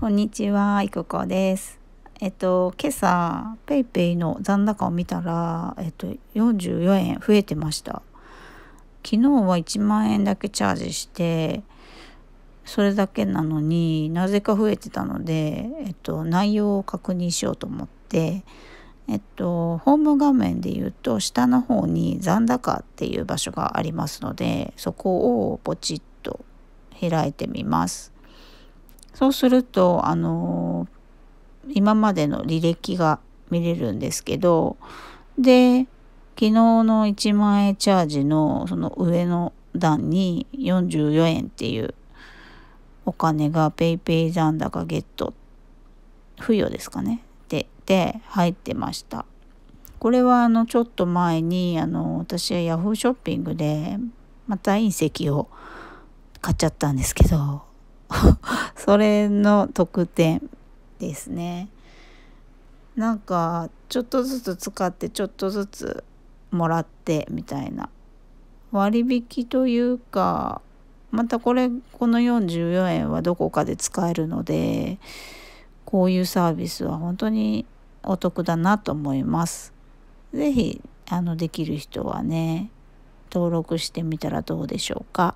こんにちは、いくこです。えっと、今朝、paypay の残高を見たら、えっと、44円増えてました。昨日は1万円だけチャージして、それだけなのになぜか増えてたので、えっと、内容を確認しようと思って、えっと、ホーム画面で言うと下の方に残高っていう場所がありますのでそこをポチッと開いてみます。そうすると、あのー、今までの履歴が見れるんですけど、で、昨日の1万円チャージのその上の段に44円っていうお金が PayPay 残高ゲット付与ですかねでで入ってました。これはあのちょっと前にあの私は Yahoo ショッピングでまた隕石を買っちゃったんですけど それの特典ですねなんかちょっとずつ使ってちょっとずつもらってみたいな割引というかまたこれこの44円はどこかで使えるのでこういうサービスは本当にお得だなと思います。是非あのできる人はね登録してみたらどうでしょうか。